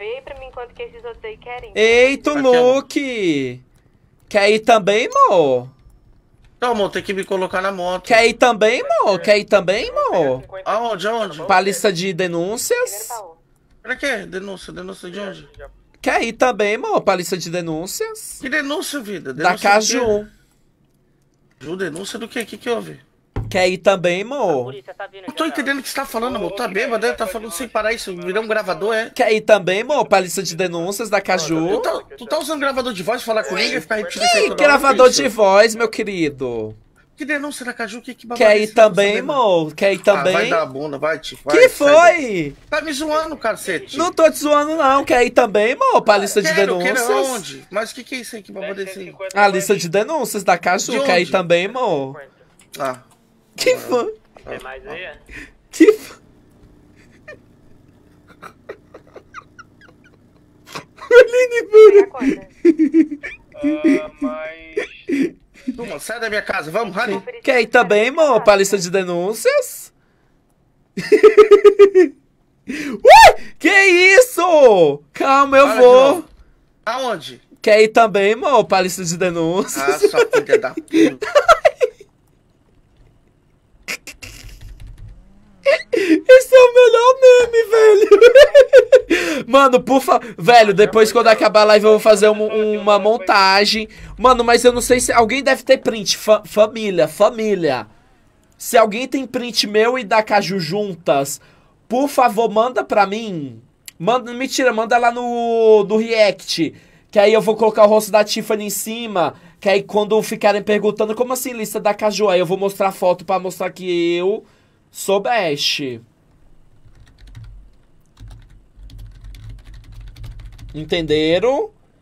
Vê pra mim quanto que esses outros aí querem. Eita, é Luke! Quer ir também, mo? Não, tá, amor, tem que me colocar na moto. Quer ir também, mo? É. Quer ir também, mo? Aonde, aonde? Pra lista de denúncias. Pra quê? Denúncia, denúncia de onde? Quer ir também, mo? Pra lista de denúncias. Que denúncia, vida? Denúncia da Caju. Ju, denúncia do que? O que, que houve? Quer ir também, mano? Tá não tô entendendo o que você tá falando, amor. Tá bêbado, né? tá falando sem parar isso. Virou um gravador, é? Quer ir também, mano? Pra lista de denúncias da tá Caju. Tu tá, tá, tu tá usando gravador de voz falar comigo e ficar repetindo que isso? Que gravador de isso? voz, meu querido? Que denúncia da Caju? Que, que Quer ir também, mo? Quer ir também? Ah, vai dar a bunda, vai, te Que foi? Tá me zoando, cacete. Não tô te zoando, não. Quer ir também, mo? Pra lista Quero, de denúncias? Quero, onde? Mas o que que é isso aí? Que babado é A lista de denúncias da Caju. De Quer ir também, mo? Ah. Que foi? Tem mais aí? Que tipo. foi? Aline, mano. Uh, ah, mas. sai da minha casa, vamos, Rani. Quer ir também, mano, pra lista de denúncias? Que isso? Calma, eu Para vou. Aonde? Quer ir também, mano, pra lista de denúncias? Ah, sua filha da puta. Mano, por favor. Velho, depois quando acabar a live eu vou fazer um, uma montagem. Mano, mas eu não sei se. Alguém deve ter print. Fa família, família. Se alguém tem print meu e da Caju juntas, por favor, manda pra mim. Manda, mentira, manda lá no, no React. Que aí eu vou colocar o rosto da Tiffany em cima. Que aí quando ficarem perguntando, como assim lista da Caju? Aí eu vou mostrar foto pra mostrar que eu sou best. Entenderam?